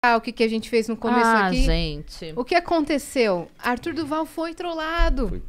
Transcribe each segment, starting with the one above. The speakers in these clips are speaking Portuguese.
Ah, o que, que a gente fez no começo ah, aqui. gente. O que aconteceu? Arthur Duval foi trollado.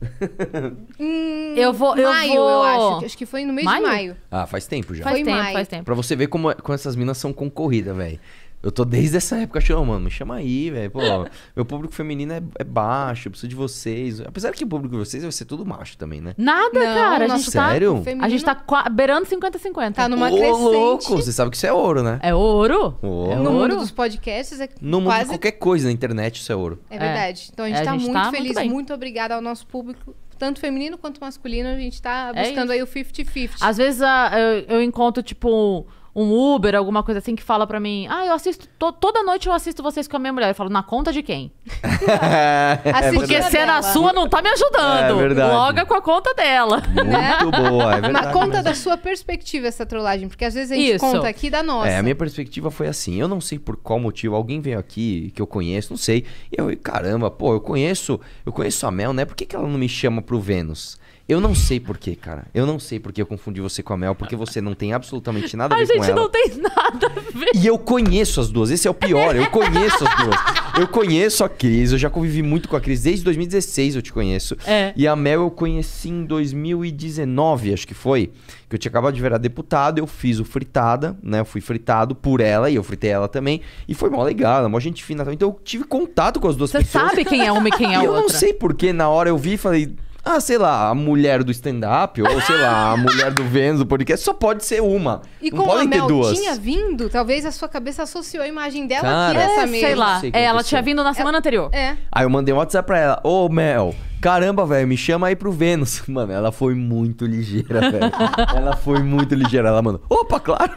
hum, eu vou. Eu maio, vou... eu acho. Acho que foi no mês maio? de maio. Ah, faz tempo já. Faz foi tempo, maio. faz tempo. Pra você ver como, é, como essas minas são concorridas, velho. Eu tô desde essa época achando, mano, me chama aí, velho. Pô, meu público feminino é, é baixo, eu preciso de vocês. Apesar que o público de vocês vai ser tudo macho também, né? Nada, Não, cara. A gente, tá, Sério? a gente tá beirando 50-50. Tá numa Ô, crescente. louco! Você sabe que isso é ouro, né? É ouro? Ouro. É no mundo dos podcasts é No mundo de qualquer coisa na internet, isso é ouro. É verdade. É. Então a é, gente É, a tá gente muito tá muito feliz. Muito, obrigada ao nosso público, tanto feminino quanto masculino. A gente tá É buscando aí o 50-50. Às vezes ah, eu, eu encontro, tipo, um Uber, alguma coisa assim, que fala pra mim: Ah, eu assisto, to toda noite eu assisto vocês com a minha mulher. Eu falo, na conta de quem? é, é Porque se é na sua, não tá me ajudando. É verdade. Loga com a conta dela. Muito né? boa, é verdade. Na conta da sua perspectiva essa trollagem, porque às vezes a gente Isso. conta aqui da nossa. É, a minha perspectiva foi assim: eu não sei por qual motivo, alguém veio aqui que eu conheço, não sei. E eu, caramba, pô, eu conheço, eu conheço a Mel, né? Por que, que ela não me chama pro Vênus? Eu não sei porquê, cara. Eu não sei porque eu confundi você com a Mel, porque você não tem absolutamente nada a ver a com ela. A gente não tem nada a ver. E eu conheço as duas. Esse é o pior. Eu conheço as duas. Eu conheço a Cris. Eu já convivi muito com a Cris. Desde 2016 eu te conheço. É. E a Mel eu conheci em 2019, acho que foi. Que eu tinha acabado de virar deputado. Eu fiz o fritada, né? Eu fui fritado por ela e eu fritei ela também. E foi mó legal. É mó gente fina. Então eu tive contato com as duas Cê pessoas. Você sabe quem é uma e quem é e outra. Eu não sei porquê. Na hora eu vi e falei ah, sei lá, a mulher do stand-up, ou sei lá, a mulher do Vênus do podcast, só pode ser uma. E não como podem a Mel duas. tinha vindo, talvez a sua cabeça associou a imagem dela Cara, aqui nessa é, mesa. É, sei lá, sei é, ela tinha vindo na semana é, anterior. É. Aí eu mandei um WhatsApp pra ela, ô oh, Mel, Caramba, velho, me chama aí pro Vênus. Mano, ela foi muito ligeira, velho. ela foi muito ligeira. Ela mandou, opa, claro.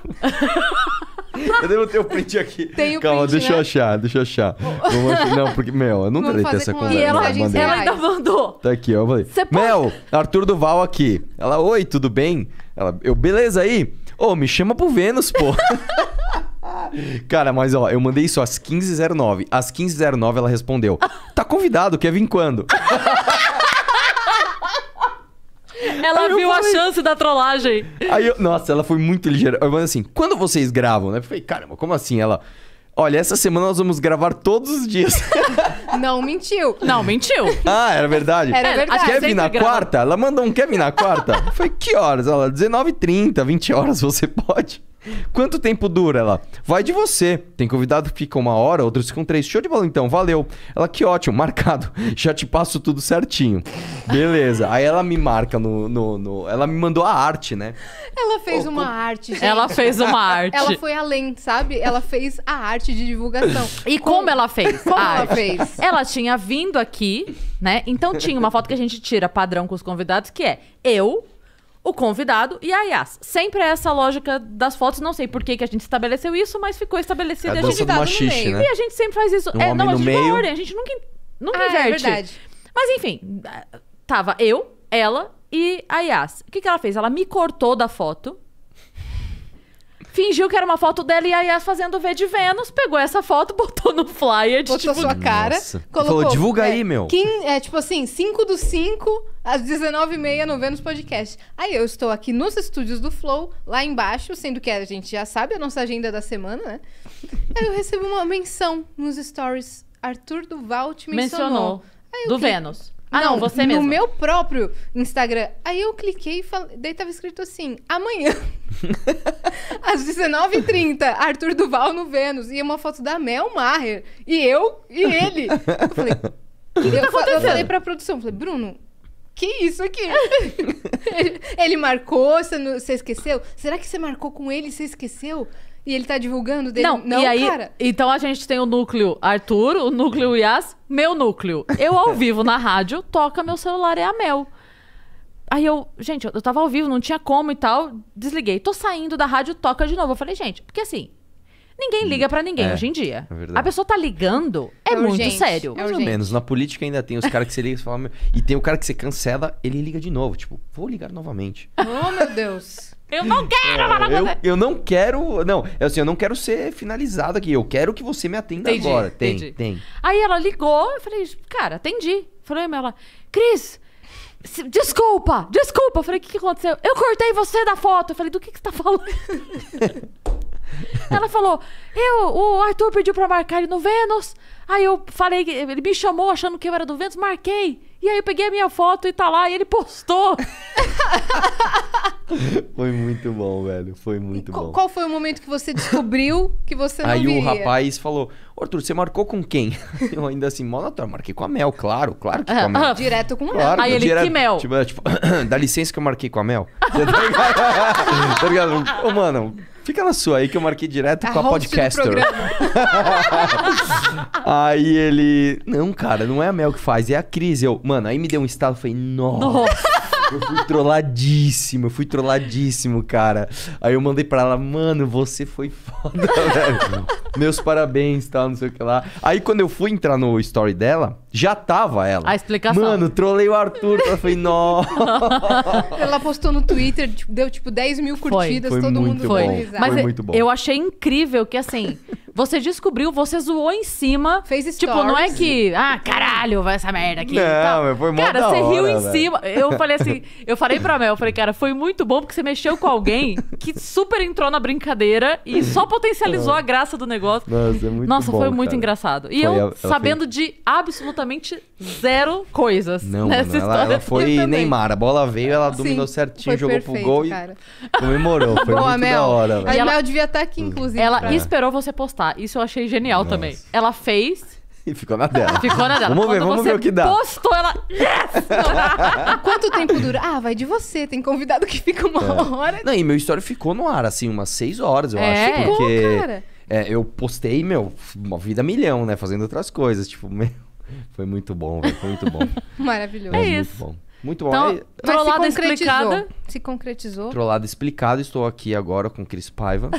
Eu devo ter o um print aqui. Tem o Calma, print, deixa né? eu achar, deixa eu achar. achar. Não, porque, Mel, eu nunca Vamos deletei essa conversa. E ela, ela ainda mandou. Tá aqui, eu falei. Você Mel, Arthur Duval aqui. Ela, oi, tudo bem? Ela, eu, beleza aí? Ô, oh, me chama pro Vênus, pô. Cara, mas ó, eu mandei isso às 15h09. Às 15h09 ela respondeu: Tá convidado, quer vir quando? Ela viu falei... a chance da trollagem. Aí eu... Nossa, ela foi muito ligeira. Eu falei assim, quando vocês gravam, né? Eu falei, caramba, como assim? Ela... Olha, essa semana nós vamos gravar todos os dias. Não mentiu. Não mentiu. Ah, era verdade. Era verdade. Quer vir na grava... quarta? Ela mandou um quer vir na quarta? Foi que horas? Ela, 19h30, 20 horas, você pode. Quanto tempo dura? Ela, vai de você. Tem convidado que fica uma hora, outros ficam três. Show de bola então, valeu. Ela, que ótimo, marcado. Já te passo tudo certinho. Beleza. Aí ela me marca no, no, no, Ela me mandou a arte, né? Ela fez uma arte, gente. Ela fez uma arte. Ela foi além, sabe? Ela fez a arte de divulgação. E como ela fez? Como ela fez? Ela tinha vindo aqui, né? Então tinha uma foto que a gente tira padrão com os convidados, que é eu, o convidado e a Yas. Sempre é essa lógica das fotos, não sei por que, que a gente estabeleceu isso, mas ficou estabelecido A, a gente dá tá xixi, né? E a gente sempre faz isso. Um é, não, a gente meio... não ordem, a gente nunca, nunca ah, é inverte. É verdade. Mas enfim, tava eu, ela e a Yas. O que, que ela fez? Ela me cortou da foto fingiu que era uma foto dela e a Yas fazendo V de Vênus, pegou essa foto, botou no flyer de botou tipo... sua cara, colocou. Falou, divulga é, aí, meu. Quim, é tipo assim, 5 do 5 às 19h30 no Vênus Podcast. Aí eu estou aqui nos estúdios do Flow, lá embaixo, sendo que a gente já sabe a nossa agenda da semana, né? Aí eu recebo uma menção nos stories. Arthur Duval te mencionou. mencionou. do Vênus. Ah, não, não, você mesmo. No meu próprio Instagram. Aí eu cliquei e falei... Daí tava escrito assim, amanhã. Às 19h30, Arthur Duval no Vênus. E uma foto da Mel Maher. E eu e ele. Eu falei. O que, que tá acontecendo? Eu falei pra produção, falei, Bruno, que isso aqui? ele marcou, você, não, você esqueceu? Será que você marcou com ele e você esqueceu? E ele tá divulgando dele? Não, não e aí, cara. Então a gente tem o núcleo Arthur, o núcleo Yas, meu núcleo. Eu ao vivo na rádio, toca meu celular, é a Mel. Aí eu, gente, eu, tava ao vivo, não tinha como e tal, desliguei. Tô saindo da rádio, toca de novo. Eu falei, gente, porque assim, Ninguém liga para ninguém é, hoje em dia. É a pessoa tá ligando, é, é muito urgente, sério. É mais ou menos. Na política ainda tem os caras que você liga e fala. E tem o cara que você cancela, ele liga de novo. Tipo, vou ligar novamente. Oh, meu Deus. eu não quero falar eu, Eu não quero. Não, é assim, eu não quero ser finalizado aqui. Eu quero que você me atenda entendi, agora. Tem, entendi. tem. Aí ela ligou, eu falei, cara, atendi. Falei pra ela, Cris, Desculpa, desculpa. Eu falei, o que, que aconteceu? Eu cortei você da foto. Eu falei, do que, que você tá falando? Ela falou: eu, o Arthur pediu pra marcar ele no Vênus. Aí eu falei, ele me chamou achando que eu era do Vênus, marquei. E aí eu peguei a minha foto e tá lá, e ele postou. foi muito bom, velho. Foi muito qual, bom. Qual foi o momento que você descobriu que você não Aí viria? o rapaz falou, Arthur, você marcou com quem? Eu ainda assim, mó marquei com a Mel, claro, claro que com a Mel. Direto com a Mel. aí ele, direto, que Mel? Tipo, tipo dá licença que eu marquei com a Mel. Tá, tá ligado? Ô, mano, Fica na sua aí que eu marquei direto a com a podcaster. aí ele. Não, cara, não é a Mel que faz, é a Cris. Eu, mano, aí me deu um estalo, falei, nossa. nossa. Eu fui trolladíssimo, eu fui trolladíssimo, cara. Aí eu mandei pra ela, mano, você foi foda, velho. Meus parabéns, tal, não sei o que lá. Aí quando eu fui entrar no story dela, já tava ela. A explicação. Mano, trolei o Arthur. Ela falei, nossa. Ela postou no Twitter, tipo, deu tipo 10 mil curtidas, foi. Foi todo mundo foi. Mas foi muito bom. eu achei incrível que assim. Você descobriu, você zoou em cima. Fez stories. Tipo, não é que, ah, caralho, vai essa merda aqui. Não, tal. foi muito Cara, da você hora, riu em cima. Eu falei assim, eu falei pra Mel, eu falei, cara, foi muito bom porque você mexeu com alguém que super entrou na brincadeira e só potencializou a graça do negócio. Nossa, é muito Nossa bom, foi muito cara. engraçado. E foi, eu sabendo foi... de absolutamente zero coisas não, nessa história. Ela, foi Neymar, a bola veio, ela Sim, dominou certinho, jogou perfeito, pro gol cara. e comemorou. Foi Boa, muito Mel. da hora. A Mel devia estar tá aqui, inclusive. Ela esperou você postar. Tá, isso eu achei genial Nossa. também. Ela fez. E ficou na dela. Ficou na dela. Vamos ver, vamos ver o que dá. Postou ela. Yes! Quanto tempo dura? Ah, vai de você. Tem convidado que fica uma é. hora. Não, e meu história ficou no ar, assim, umas seis horas, eu é. acho. Ficou, porque... cara. É, eu postei, meu, uma vida milhão, né? Fazendo outras coisas. Tipo, meu, foi muito bom, velho. Foi muito bom. Maravilhoso. É, isso. Muito bom. Muito bom. Então, Aí, trollada se explicada. Se concretizou. Trollada explicada. Estou aqui agora com Cris Paiva.